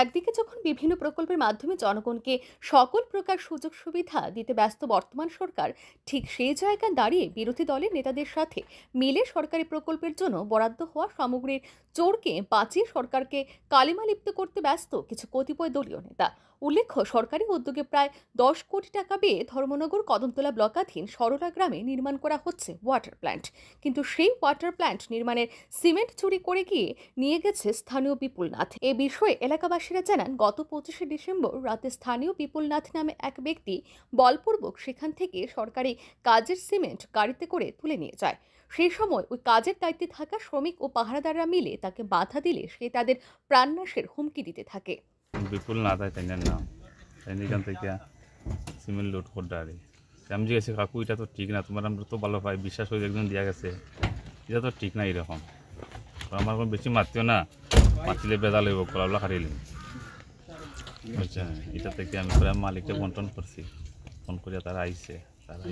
একদিকে যখন বিভিন্ন প্রকল্পের মাধ্যমে জনগণকে সকল প্রকার সুযোগ সুবিধা দিতে ব্যস্ত বর্তমান সরকার ঠিক সেই জায়গায় দাঁড়িয়ে বিরোধী দলের নেতাদের সাথে মিলে সরকারি প্রকল্পের জন্য বরাদ্দ হওয়া সামগ্রীর চোরকে বাঁচিয়ে সরকারকে কালিমালিপ্ত করতে ব্যস্ত কিছু কতিপয় দলীয় নেতা উল্লেখ্য সরকারি উদ্যোগে প্রায় দশ কোটি টাকা বেয়ে ধর্মনগর কদমতলা ব্লকাধীন সরলা গ্রামে নির্মাণ করা হচ্ছে ওয়াটার প্ল্যান্ট কিন্তু সেই ওয়াটার প্ল্যান্ট নির্মাণের সিমেন্ট চুরি করে গিয়ে নিয়ে গেছে স্থানীয় বিপুল নাথ এ বিষয়ে এলাকাবাসী এলাকাবাসীরা জানান গত পঁচিশে ডিসেম্বর রাতে স্থানীয় পিপুলনাথ নামে এক ব্যক্তি বলপূর্বক সেখান থেকে সরকারি কাজের সিমেন্ট গাড়িতে করে তুলে নিয়ে যায় সেই সময় ওই কাজের দায়িত্বে থাকা শ্রমিক ও পাহারাদাররা মিলে তাকে বাধা দিলে সে তাদের প্রাণনাশের হুমকি দিতে থাকে বিপুল না সিমেন্ট আমি কাকু এটা তো ঠিক না তোমার আমরা তো ভালো পাই বিশ্বাস হয়ে একজন দিয়া গেছে এটা তো ঠিক না এরকম আমার বেশি মারতেও না মাতিলে বেদা লইব কলাবলা হারিয়ে এটা থেকে আমি প্রায় মালিককে বন্টন করছি ফোন করে তারা আইসে তারা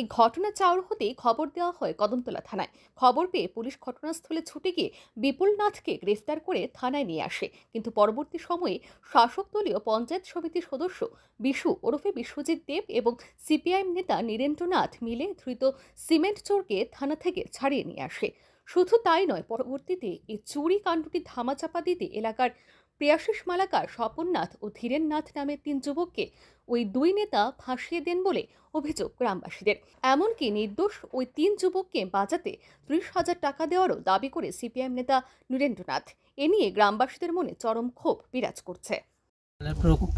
এই ঘটনা চাউর হতেই খবর দেওয়া হয় কদমতলা থানায় খবর পেয়ে পুলিশ ঘটনাস্থলে ছুটে গিয়ে বিপুল নাথকে গ্রেফতার করে থানায় নিয়ে আসে কিন্তু পরবর্তী সময়ে শাসক দলীয় পঞ্চায়েত সমিতির সদস্য বিশু ওরফে বিশ্বজিৎ দেব এবং সিপিআইএম নেতা নীরেন্দ্রনাথ মিলে ধৃত সিমেন্ট চোরকে থানা থেকে ছাড়িয়ে নিয়ে আসে শুধু তাই নয় পরবর্তীতে এই চুরি কাণ্ডটি ধামাচাপা দিতে এলাকার প্রেয়াশিস মালাকার স্বপননাথ ও ধীরেননাথ নামের তিন যুবককে ওই দুই নেতা ফাঁসিয়ে দেন বলে অভিযোগ গ্রামবাসীদের এমনকি নির্দোষ ওই তিন যুবককে বাঁচাতে ত্রিশ হাজার টাকা দেওয়ারও দাবি করে সিপিএম নেতা নীরেন্দ্রনাথ এ নিয়ে গ্রামবাসীদের মনে চরম ক্ষোভ বিরাজ করছে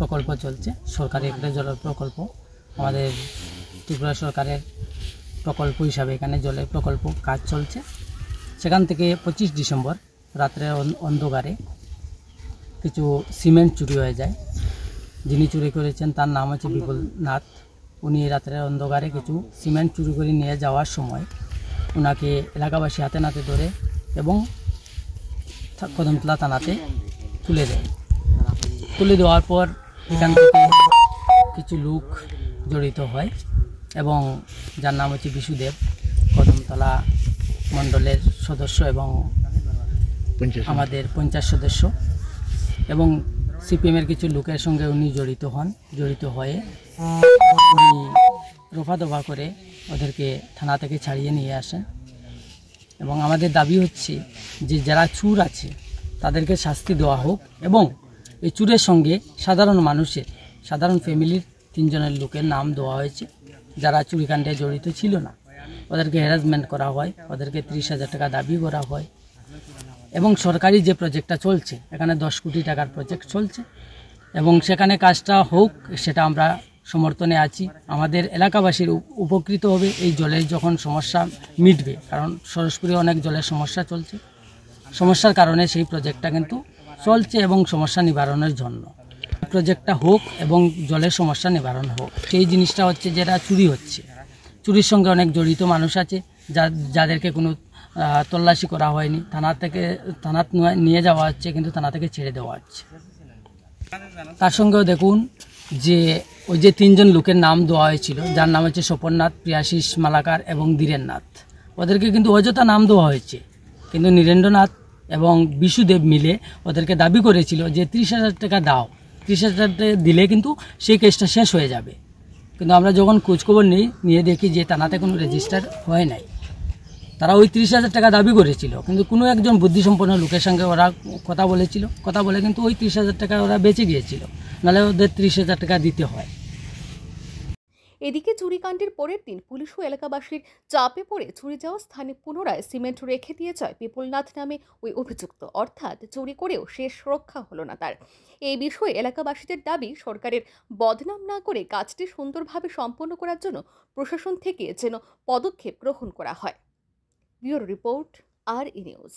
প্রকল্প চলছে সরকারি একটা জলের প্রকল্প আমাদের ত্রিপুরা সরকারের প্রকল্প হিসাবে এখানে জলের প্রকল্প কাজ চলছে সেখান থেকে পঁচিশ ডিসেম্বর রাত্রে অন্ধকারে কিছু সিমেন্ট চুরি হয়ে যায় যিনি চুরি করেছেন তার নাম হচ্ছে বিপুল নাথ উনি রাত্রের অন্ধকারে কিছু সিমেন্ট চুরি করে নিয়ে যাওয়ার সময় ওনাকে এলাকাবাসী হাতে নাতে ধরে এবং কদমতলা থানাতে তুলে দেয় তুলে দেওয়ার পর এখান থেকে কিছু লোক জড়িত হয় এবং যার নাম হচ্ছে বিশুদেব কদমতলা মণ্ডলের সদস্য এবং আমাদের পঞ্চাশ সদস্য এবং সিপিএমের কিছু লোকের সঙ্গে উনি জড়িত হন জড়িত হয়ে উনি রোফা দফা করে ওদেরকে থানা থেকে ছাড়িয়ে নিয়ে আসেন এবং আমাদের দাবি হচ্ছে যে যারা চুর আছে তাদেরকে শাস্তি দেওয়া হোক এবং এই চুরের সঙ্গে সাধারণ মানুষের সাধারণ ফ্যামিলির তিনজনের লোকের নাম দেওয়া হয়েছে যারা চুরিকাণ্ডে জড়িত ছিল না ওদেরকে হ্যারাসমেন্ট করা হয় ওদেরকে ত্রিশ হাজার টাকা দাবি করা হয় এবং সরকারি যে প্রজেক্টটা চলছে এখানে দশ কোটি টাকার প্রজেক্ট চলছে এবং সেখানে কাজটা হোক সেটা আমরা সমর্থনে আছি আমাদের এলাকাবাসীর উপকৃত হবে এই জলের যখন সমস্যা মিটবে কারণ সরস্বতী অনেক জলের সমস্যা চলছে সমস্যার কারণে সেই প্রজেক্টটা কিন্তু চলছে এবং সমস্যা নিবারণের জন্য প্রজেক্টটা হোক এবং জলের সমস্যা নিবারণ হোক সেই জিনিসটা হচ্ছে যেটা চুরি হচ্ছে চুরির সঙ্গে অনেক জড়িত মানুষ আছে যা যাদেরকে কোনো তল্লাশি করা হয়নি থানা থেকে থানা নিয়ে যাওয়া হচ্ছে কিন্তু থানা থেকে ছেড়ে দেওয়া হচ্ছে তার সঙ্গেও দেখুন যে ওই যে তিনজন লোকের নাম দেওয়া হয়েছিল যার নাম হচ্ছে সোপননাথ প্রিয়াশিস মালাকার এবং ধীরেননাথ ওদেরকে কিন্তু অযথা নাম দেওয়া হয়েছে কিন্তু নীরেন্দ্রনাথ এবং বিশুদেব মিলে ওদেরকে দাবি করেছিল যে ত্রিশ হাজার টাকা দাও ত্রিশ হাজার টাকা দিলে কিন্তু সেই কেসটা শেষ হয়ে যাবে কিন্তু আমরা যখন খোঁজখবর নিই নিয়ে দেখি যে তানাতে কোনো রেজিস্টার হয় নাই তারা ওই তিরিশ হাজার টাকা দাবি করেছিল কিন্তু কোনো একজন বুদ্ধিসম্পন্ন লোকের সঙ্গে ওরা কথা বলেছিল কথা বলে কিন্তু ওই তিরিশ হাজার টাকা ওরা বেঁচে গিয়েছিল নাহলে ওদের তিরিশ হাজার টাকা দিতে হয় এদিকে চুরিকাণ্ডের পরের দিন পুলিশ ও এলাকাবাসীর চাপে পড়ে চুরি যাওয়া স্থানে পুনরায় সিমেন্ট রেখে দিয়ে যায় বিপুলনাথ নামে ওই অভিযুক্ত অর্থাৎ চুরি করেও শেষ রক্ষা হলো না তার এই বিষয়ে এলাকাবাসীদের দাবি সরকারের বদনাম না করে কাজটি সুন্দরভাবে সম্পন্ন করার জন্য প্রশাসন থেকে যেন পদক্ষেপ গ্রহণ করা হয় ব্যুরো রিপোর্ট আর ই নিউজ